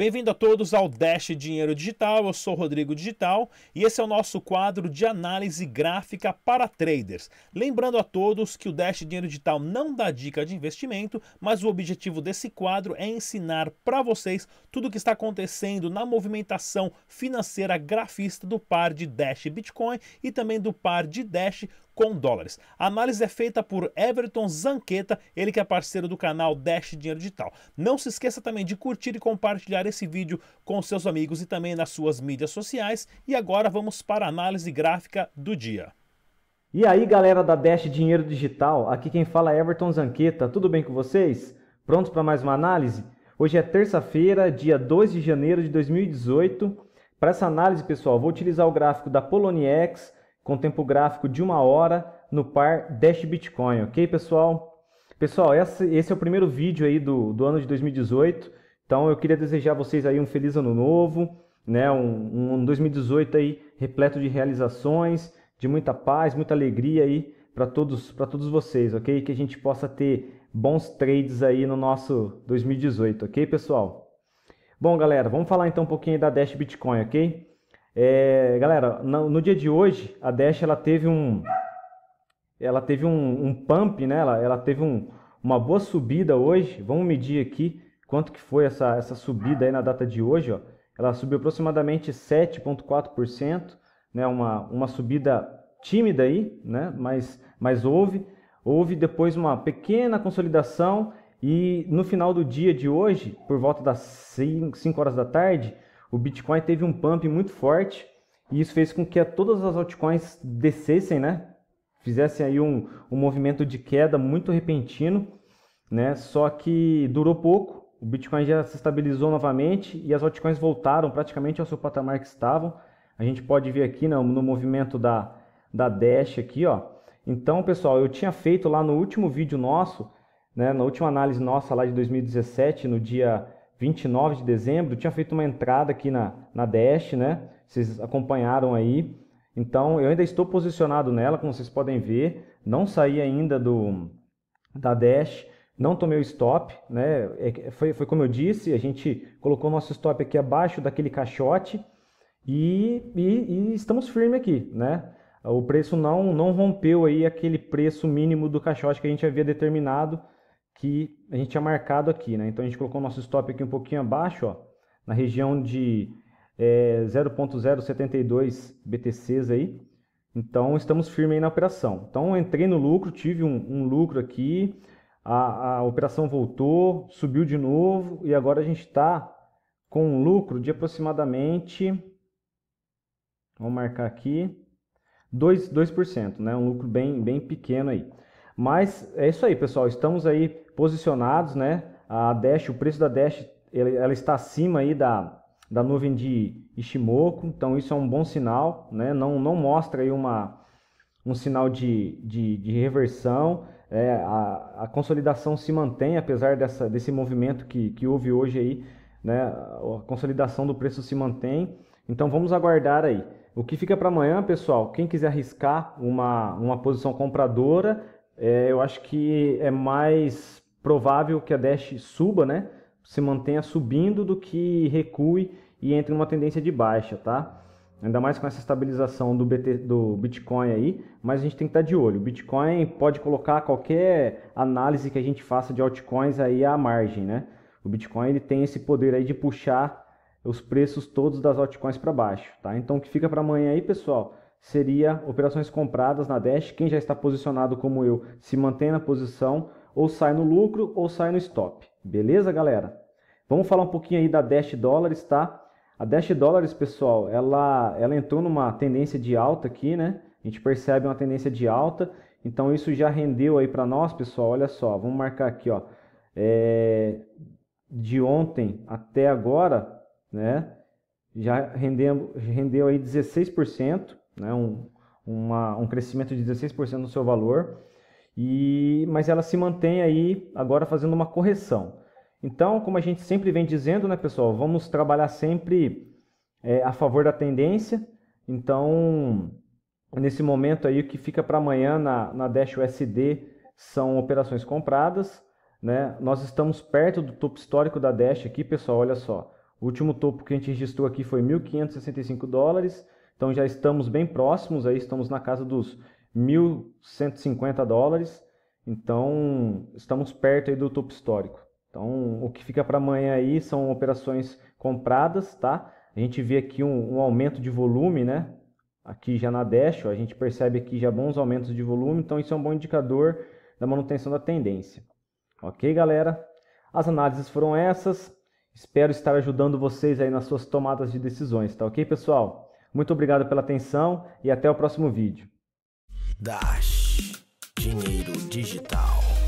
Bem-vindo a todos ao Dash Dinheiro Digital. Eu sou Rodrigo Digital e esse é o nosso quadro de análise gráfica para traders. Lembrando a todos que o Dash Dinheiro Digital não dá dica de investimento, mas o objetivo desse quadro é ensinar para vocês tudo o que está acontecendo na movimentação financeira grafista do par de Dash Bitcoin e também do par de Dash com dólares. A análise é feita por Everton Zanqueta, ele que é parceiro do canal Dash Dinheiro Digital. Não se esqueça também de curtir e compartilhar esse vídeo com seus amigos e também nas suas mídias sociais. E agora vamos para a análise gráfica do dia. E aí, galera da Dash Dinheiro Digital, aqui quem fala é Everton Zanqueta. Tudo bem com vocês? Prontos para mais uma análise? Hoje é terça-feira, dia 2 de janeiro de 2018. Para essa análise, pessoal, vou utilizar o gráfico da Poloniex com tempo gráfico de uma hora no par Dash Bitcoin, ok, pessoal? Pessoal, esse, é o primeiro vídeo aí do, do ano de 2018, então eu queria desejar a vocês aí um feliz ano novo, né? Um, um 2018 aí repleto de realizações, de muita paz, muita alegria aí para todos, todos vocês, ok? Que a gente possa ter bons trades aí no nosso 2018, ok, pessoal? Bom, galera, vamos falar então um pouquinho da Dash Bitcoin, ok? É, galera, no, no, dia de hoje, a Dash ela teve um, ela teve um, um pump, né? Ela, ela teve um, uma boa subida hoje. Vamos medir aqui quanto que foi essa, essa subida aí na data de hoje. Ó. Ela subiu aproximadamente 7,4%, né? uma, uma subida tímida aí, né? mas, mas houve. Houve depois uma pequena consolidação e no final do dia de hoje, por volta das 5 horas da tarde, o Bitcoin teve um pump muito forte e isso fez com que todas as altcoins descessem, né? Fizessem aí um, um movimento de queda muito repentino, né? Só que durou pouco, o Bitcoin já se estabilizou novamente e as altcoins voltaram praticamente ao seu patamar que estavam. A gente pode ver aqui né, no movimento da, da Dash aqui, ó. Então, pessoal, eu tinha feito lá no último vídeo nosso, né, na última análise nossa lá de 2017, no dia 29 de dezembro, tinha feito uma entrada aqui na, na Dash, né? Vocês acompanharam aí. Então, eu ainda estou posicionado nela, como vocês podem ver. Não saí ainda do da Dash, não tomei o stop, né? É, foi, foi como eu disse, a gente colocou nosso stop aqui abaixo daquele caixote e, e, e estamos firme aqui, né? O preço não, não rompeu aí aquele preço mínimo do caixote que a gente havia determinado, que a gente tinha marcado aqui, né? Então a gente colocou nosso stop aqui um pouquinho abaixo, ó, na região de é, 0.072 BTCs aí. Então estamos firmes aí na operação. Então entrei no lucro, tive um, um lucro aqui, a, a, operação voltou, subiu de novo e agora a gente está com um lucro de aproximadamente, vou marcar aqui, 2%, 2% né? um lucro bem, bem pequeno aí. Mas é isso aí, pessoal. Estamos aí posicionados, né? A Dash, o preço da Dash, ela está acima aí da, da nuvem de Ishimoku, então isso é um bom sinal, né? Não, não mostra aí uma, um sinal de, de, de reversão. É, a, a, consolidação se mantém, apesar dessa, desse movimento que, que houve hoje aí, né? A consolidação do preço se mantém. Então vamos aguardar aí. O que fica para amanhã, pessoal, quem quiser arriscar uma, uma posição compradora, é, eu acho que é mais provável que a Dash suba, né? Se mantenha subindo do que recue e entre numa tendência de baixa, tá? Ainda mais com essa estabilização do, BT, do Bitcoin aí, mas a gente tem que estar de olho. O Bitcoin pode colocar qualquer análise que a gente faça de altcoins aí à margem, né? O Bitcoin ele tem esse poder aí de puxar os preços todos das altcoins para baixo, tá? Então o que fica para amanhã aí, pessoal, seria operações compradas na Dash, quem já está posicionado como eu se mantém na posição, ou sai no lucro ou sai no stop. Beleza, galera? Vamos falar um pouquinho aí da Dash Dólares, tá? A Dash Dólares, pessoal, ela, ela entrou numa tendência de alta aqui, né? A gente percebe uma tendência de alta, então isso já rendeu aí para nós, pessoal. Olha só, vamos marcar aqui, ó. É, de ontem até agora, né? Já rendendo rendeu aí 16% né? um, uma, um crescimento de 16% no seu valor, e, mas ela se mantém aí agora fazendo uma correção. Então, como a gente sempre vem dizendo, né, pessoal, vamos trabalhar sempre é, a favor da tendência. Então, nesse momento aí, o que fica para amanhã na, na Dash USD são operações compradas. Né? Nós estamos perto do topo histórico da Dash aqui, pessoal, olha só. O último topo que a gente registrou aqui foi 1.565 dólares. Então já estamos bem próximos, aí estamos na casa dos 1.150 dólares. Então estamos perto aí do topo histórico. Então o que fica para amanhã aí são operações compradas, tá? A gente vê aqui um, um aumento de volume, né? Aqui já na Dash, ó, a gente percebe aqui já bons aumentos de volume, então isso é um bom indicador da manutenção da tendência. Ok, galera? As análises foram essas. Espero estar ajudando vocês aí nas suas tomadas de decisões, tá ok, pessoal? Muito obrigado pela atenção e até o próximo vídeo. Dash, dinheiro digital.